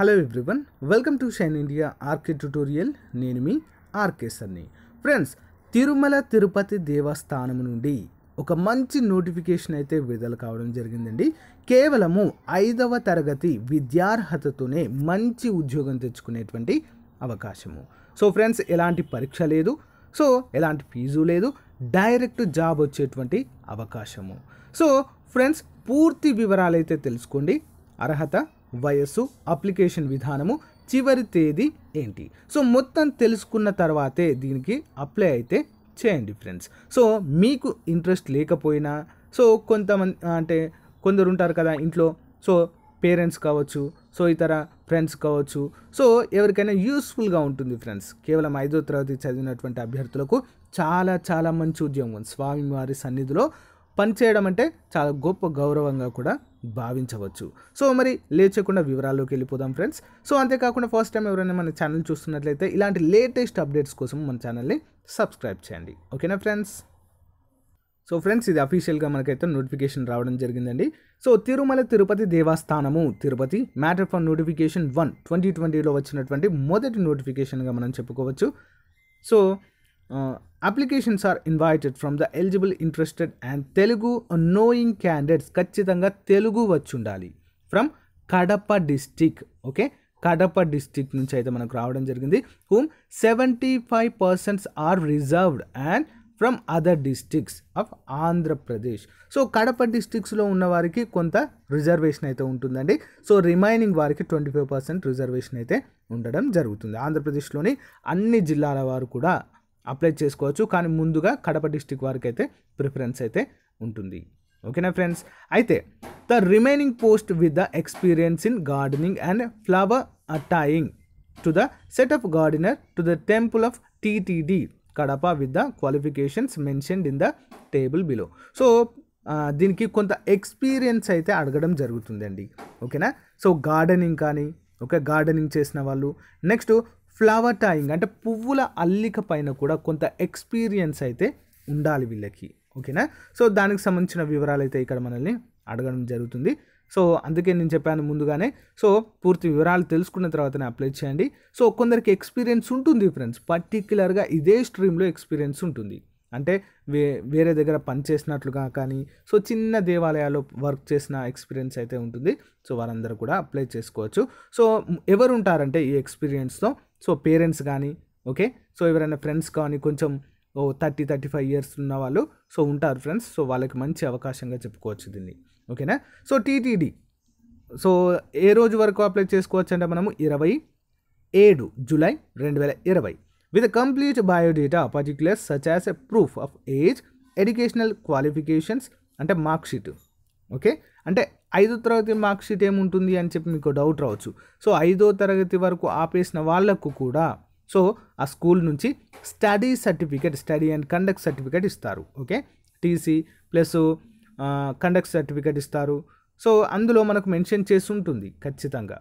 hello everyone welcome to shine India RK tutorial నేను మీ RK Sunny friends Tirumala Tirupati Devasthanam నుండి ఒక మంచి నోటిఫికేషన్ అయితే విడుదల కావడం జరిగిందండి కేవలము ఐదవ తరగతి విద్యార్హతతోనే మంచి ఉద్యోగం తెచ్చుకునేటువంటి అవకాశము సో ఫ్రెండ్స్ ఎలాంటి పరీక్ష లేదు సో ఎలాంటి ఫీజు లేదు డైరెక్ట్ జాబ్ వచ్చేటువంటి అవకాశము సో ఫ్రెండ్స్ పూర్తి వివరాలైతే తెలుసుకోండి అర్హత వయస్సు అప్లికేషన్ విధానము చివరి తేదీ ఏంటి సో మొత్తం తెలుసుకున్న తర్వాతే దీనికి అప్లై అయితే చేయండి ఫ్రెండ్స్ సో మీకు ఇంట్రెస్ట్ లేకపోయినా సో కొంతమంది అంటే కొందరు ఉంటారు కదా ఇంట్లో సో పేరెంట్స్ కావచ్చు సో ఇతర ఫ్రెండ్స్ కావచ్చు సో ఎవరికైనా యూస్ఫుల్గా ఉంటుంది ఫ్రెండ్స్ కేవలం ఐదో తరగతి చదివినటువంటి అభ్యర్థులకు చాలా చాలా మంచి ఉద్యోగం స్వామివారి సన్నిధిలో పనిచేయడం అంటే చాలా గొప్ప గౌరవంగా కూడా భావించవచ్చు సో మరి లేచకుండా వివరాల్లోకి వెళ్ళిపోదాం ఫ్రెండ్స్ సో అంతేకాకుండా ఫస్ట్ టైం ఎవరైనా మన ఛానల్ చూస్తున్నట్లయితే ఇలాంటి లేటెస్ట్ అప్డేట్స్ కోసం మన ఛానల్ని సబ్స్క్రైబ్ చేయండి ఓకేనా ఫ్రెండ్స్ సో ఫ్రెండ్స్ ఇది అఫీషియల్గా మనకైతే నోటిఫికేషన్ రావడం జరిగిందండి so Tirumala Tirupati Devasthanam Tirupati matter for notification one twenty ట్వంటీలో వచ్చినటువంటి మొదటి నోటిఫికేషన్గా మనం చెప్పుకోవచ్చు so applications are invited from the eligible interested and Telugu knowing candidates ఖచ్చితంగా తెలుగు వచ్చి ఉండాలి from Kadapa district okay Kadapa district నుంచి అయితే మనకు రావడం జరిగింది whom seventy five percents are reserved and from other districts of Andhra Pradesh so Kadapa డిస్టిక్స్లో ఉన్న వారికి కొంత రిజర్వేషన్ అయితే ఉంటుందండి సో రిమైనింగ్ వారికి ట్వంటీ ఫైవ్ పర్సెంట్ రిజర్వేషన్ అయితే ఉండడం జరుగుతుంది ఆంధ్రప్రదేశ్లోని అన్ని జిల్లాల వారు కూడా అప్లై చేసుకోవచ్చు కానీ ముందుగా కడప డిస్టిక్ వారికి అయితే ప్రిఫరెన్స్ అయితే ఉంటుంది ఓకేనా ఫ్రెండ్స్ అయితే the remaining post with the experience in gardening and flower attaining to the set of gardener to the temple of TTD Kadapa with the qualifications mentioned in the table below so దీనికి కొంత experience అయితే అడగడం జరుగుతుందండి ఓకేనా so gardening కానీ okay gardening చేసిన వాళ్ళు next flower టాయింగ్ అంటే పువ్వుల అల్లిక పైన కూడా కొంత ఎక్స్పీరియన్స్ అయితే ఉండాలి వీళ్ళకి ఓకేనా సో దానికి సంబంధించిన వివరాలు అయితే ఇక్కడ మనల్ని అడగడం జరుగుతుంది సో అందుకే నేను చెప్పాను ముందుగానే సో పూర్తి వివరాలు తెలుసుకున్న తర్వాతనే అప్లై చేయండి సో కొందరికి ఎక్స్పీరియన్స్ ఉంటుంది ఫ్రెండ్స్ పర్టిక్యులర్గా ఇదే స్ట్రీమ్లో ఎక్స్పీరియన్స్ ఉంటుంది అంటే వే వేరే దగ్గర పనిచేసినట్లుగా కానీ సో చిన్న దేవాలయాల్లో వర్క్ చేసిన ఎక్స్పీరియన్స్ అయితే ఉంటుంది సో వారందరూ కూడా అప్లై చేసుకోవచ్చు సో ఎవరు ఉంటారంటే ఈ ఎక్స్పీరియన్స్తో సో పేరెంట్స్ కానీ ఓకే సో ఎవరైనా ఫ్రెండ్స్ కానీ కొంచెం ఓ థర్టీ థర్టీ ఫైవ్ ఇయర్స్ ఉన్న వాళ్ళు సో ఉంటారు ఫ్రెండ్స్ సో వాళ్ళకి మంచి అవకాశంగా చెప్పుకోవచ్చు దీన్ని ఓకేనా సో టీటీడీ సో ఏ రోజు వరకు అప్లై చేసుకోవచ్చు అంటే మనము ఇరవై ఏడు జూలై రెండు వేల ఇరవై with complete biodata particular such as a proof of age educational qualifications అంటే మార్క్షీట్ ఓకే అంటే ఐదో తరగతి మార్క్ షీట్ ఏముంటుంది అని చెప్పి మీకు డౌట్ రావచ్చు సో ఐదో తరగతి వరకు ఆపేసిన వాళ్లకు కూడా సో ఆ స్కూల్ నుంచి study certificate study and conduct certificate ఇస్తారు okay TC plus conduct certificate ఇస్తారు సో అందులో మనకు మెన్షన్ చేసి ఉంటుంది ఖచ్చితంగా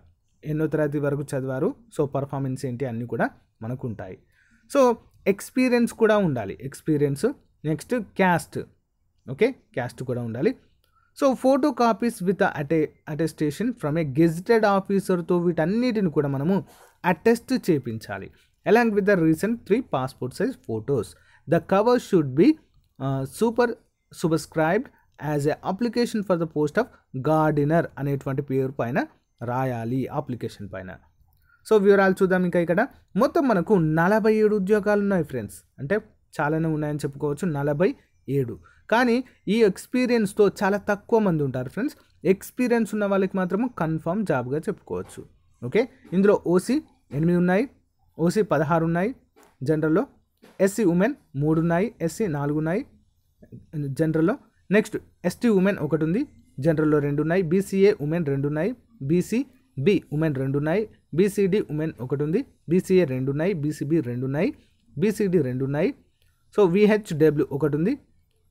ఎన్నో తరగతి వరకు చదివారు సో పర్ఫార్మెన్స్ ఏంటి అన్నీ కూడా మనకు ఉంటాయి సో ఎక్స్పీరియన్స్ కూడా ఉండాలి experience next caste okay caste కూడా ఉండాలి సో ఫోటో కాపీస్ విత్ అటే అటెస్టేషన్ ఫ్రమ్ ఏ గెజిటెడ్ ఆఫీసర్తో వీటన్నిటిని కూడా మనము అటెస్ట్ చేపించాలి along with the recent three passport size photos the cover should be super superscribed as a application for the post of gardener అనేటువంటి పేరు పైన రాయాలి అప్లికేషన్ పైన సో వివరాలు చూద్దాం ఇంకా ఇక్కడ మొత్తం మనకు నలభై ఏడు ఉద్యోగాలు ఉన్నాయి ఫ్రెండ్స్ అంటే చాలానే ఉన్నాయని చెప్పుకోవచ్చు నలభై ఏడు కానీ ఈ ఎక్స్పీరియన్స్తో చాలా తక్కువ మంది ఉంటారు ఫ్రెండ్స్ ఎక్స్పీరియన్స్ ఉన్న వాళ్ళకి మాత్రము కన్ఫర్మ్ జాబ్గా చెప్పుకోవచ్చు ఓకే ఇందులో ఓసీ ఎనిమిది ఉన్నాయి ఓసీ పదహారు ఉన్నాయి జనరల్లో ఎస్సీ ఉమెన్ మూడు ఉన్నాయి ఎస్సీ నాలుగు ఉన్నాయి జనరల్లో నెక్స్ట్ ఎస్టీ ఉమెన్ ఒకటి ఉంది జనరల్లో రెండు ఉన్నాయి బీసీఏ ఉమెన్ రెండు ఉన్నాయి బీసీ బి ఉమెన్ రెండు ఉన్నాయి బీసీడి ఉమెన్ ఒకటి ఉంది బీసీఏ రెండు ఉన్నాయి బీసీబీ రెండు ఉన్నాయి బీసీడీ రెండు ఉన్నాయి సో విహెచ్డబ్ల్యూ ఒకటి ఉంది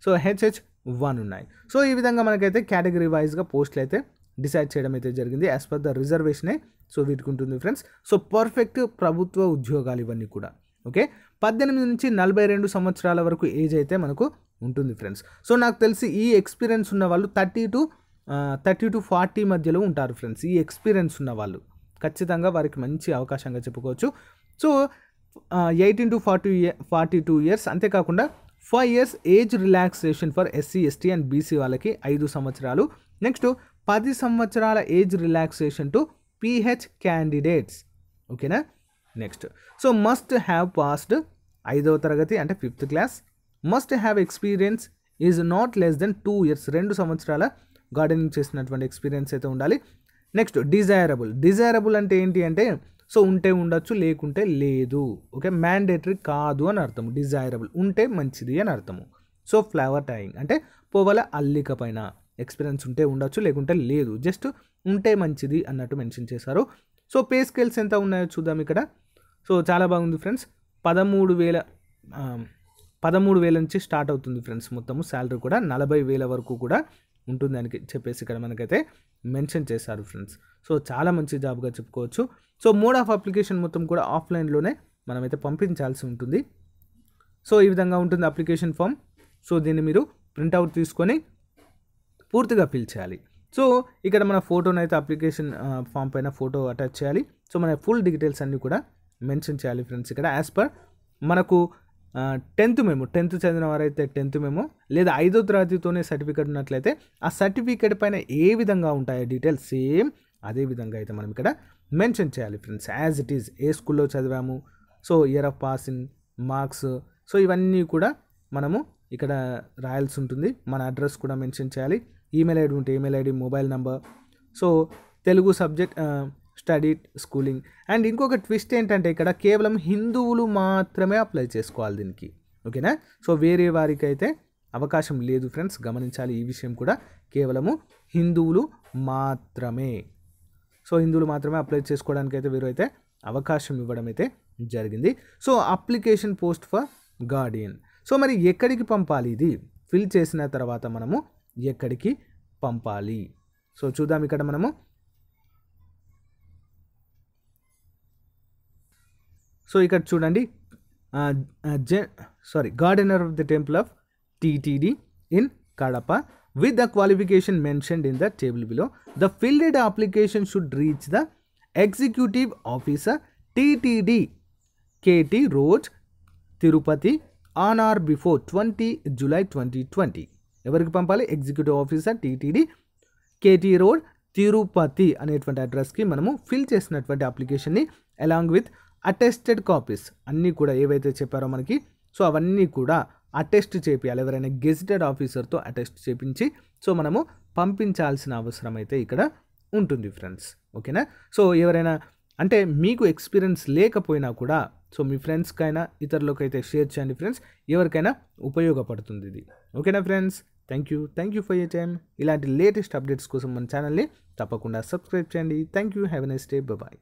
సో హెచ్హెచ్ వన్ ఉన్నాయి సో ఈ విధంగా మనకైతే కేటగిరీ వైజ్గా పోస్టులు అయితే డిసైడ్ చేయడం అయితే జరిగింది యాజ్ పర్ ద రిజర్వేషనే సో వీటికి ఉంటుంది ఫ్రెండ్స్ సో పర్ఫెక్ట్ ప్రభుత్వ ఉద్యోగాలు ఇవన్నీ కూడా ఓకే పద్దెనిమిది నుంచి నలభై రెండు సంవత్సరాల వరకు ఏజ్ అయితే మనకు ఉంటుంది ఫ్రెండ్స్ సో నాకు తెలిసి ఈ ఎక్స్పీరియన్స్ ఉన్న వాళ్ళు thirty two thirty to forty మధ్యలో ఉంటారు ఫ్రెండ్స్ ఈ ఎక్స్పీరియన్స్ ఉన్న వాళ్ళు ఖచ్చితంగా వారికి మంచి అవకాశంగా చెప్పుకోవచ్చు so eighteen to forty forty two years అంతేకాకుండా five years age relaxation for SC ST and BC వాళ్ళకి ఐదు సంవత్సరాలు నెక్స్ట్ పది సంవత్సరాల age relaxation to PH candidates ఓకేనా next so must have passed ఐదవ తరగతి అంటే fifth class must have experience is not less than two years రెండు సంవత్సరాల గార్డెనింగ్ చేసినటువంటి ఎక్స్పీరియన్స్ అయితే ఉండాలి నెక్స్ట్ డిజైరబుల్ డిజైరబుల్ అంటే ఏంటి అంటే సో ఉంటే ఉండొచ్చు లేకుంటే లేదు ఓకే మ్యాండేటరీ కాదు అని అర్థము డిజైరబుల్ ఉంటే మంచిది అని అర్థము సో ఫ్లవర్ టైయింగ్ అంటే పోవల అల్లిక పైన ఎక్స్పీరియన్స్ ఉంటే ఉండొచ్చు లేకుంటే లేదు జస్ట్ ఉంటే మంచిది అన్నట్టు మెన్షన్ చేశారు సో పే స్కేల్స్ ఎంత ఉన్నాయో చూద్దాం ఇక్కడ సో చాలా బాగుంది ఫ్రెండ్స్ పదమూడు వేల పదమూడు వేల నుంచి స్టార్ట్ అవుతుంది ఫ్రెండ్స్ మొత్తము శాలరీ కూడా నలభై వేల వరకు కూడా ఉంటుంది అని చెప్పేసి ఇక్కడ మనకైతే మెన్షన్ చేశారు ఫ్రెండ్స్ సో చాలా మంచి జాబ్గా చెప్పుకోవచ్చు సో మోడ్ ఆఫ్ అప్లికేషన్ మొత్తం కూడా ఆఫ్లైన్లోనే మనమైతే పంపించాల్సి ఉంటుంది సో ఈ విధంగా ఉంటుంది అప్లికేషన్ ఫామ్ సో దీన్ని మీరు ప్రింట్అవుట్ తీసుకొని పూర్తిగా ఫిల్ చేయాలి సో ఇక్కడ మన ఫోటోని అయితే అప్లికేషన్ ఫామ్ పైన ఫోటో అటాచ్ చేయాలి సో మన ఫుల్ డీటెయిల్స్ అన్నీ కూడా మెన్షన్ చేయాలి ఫ్రెండ్స్ ఇక్కడ యాజ్ పర్ మనకు టెన్త్ మేము టెన్త్ చదివిన వారైతే టెన్త్ మేము లేదా ఐదో తరగతితోనే సర్టిఫికేట్ ఉన్నట్లయితే ఆ సర్టిఫికేట్ పైన ఏ విధంగా ఉంటాయో డీటెయిల్స్ సేమ్ అదే విధంగా అయితే మనం ఇక్కడ మెన్షన్ చేయాలి friends as it is a స్కూల్లో చదివాము so year of passing marks so ఇవన్నీ కూడా మనము ఇక్కడ రాయాల్సి ఉంటుంది మన అడ్రస్ కూడా మెన్షన్ చేయాలి ఈమెయిల్ ఐడి ఉంటే email ID mobile number so Telugu subject study schooling and ఇంకొక ట్విస్ట్ ఏంటంటే ఇక్కడ కేవలం హిందువులు మాత్రమే అప్లై చేసుకోవాలి దీనికి ఓకేనా సో వేరే వారికైతే అవకాశం లేదు ఫ్రెండ్స్ గమనించాలి ఈ విషయం కూడా కేవలము హిందువులు మాత్రమే సో హిందువులు మాత్రమే అప్లై చేసుకోవడానికి అయితే వీరు అయితే అవకాశం ఇవ్వడం అయితే జరిగింది so application post for guardian so మరి ఎక్కడికి పంపాలి ఇది ఫిల్ చేసిన తర్వాత మనము ఎక్కడికి పంపాలి సో చూద్దాం ఇక్కడ మనము సో ఇక్కడ చూడండి J sorry gardener of the temple of TTD in Kadapa with the qualification mentioned in the table below the filled application should reach the executive officer TTD KT road Tirupati on or before twenty July twenty twenty ఎవరికి పంపాలి executive officer TTD KT road Tirupati అనేటువంటి అడ్రస్కి మనము fill చేసినటువంటి అప్లికేషన్ని along with attested copies అన్నీ కూడా ఏవైతే చెప్పారో మనకి సో అవన్నీ కూడా అటెస్ట్ చేపించాలి ఎవరైనా గెజిటెడ్ ఆఫీసర్తో అటెస్ట్ చేపించి సో మనము పంపించాల్సిన అవసరం అయితే ఇక్కడ ఉంటుంది ఫ్రెండ్స్ ఓకేనా సో ఎవరైనా అంటే మీకు ఎక్స్పీరియన్స్ లేకపోయినా కూడా సో మీ ఫ్రెండ్స్కైనా ఇతరులకైతే షేర్ చేయండి ఫ్రెండ్స్ ఎవరికైనా ఉపయోగపడుతుంది ఇది ఓకేనా friends thank you thank you for your time ఇలాంటి లేటెస్ట్ అప్డేట్స్ కోసం మన ఛానల్ని తప్పకుండా సబ్స్క్రైబ్ చేయండి thank you have a nice day bye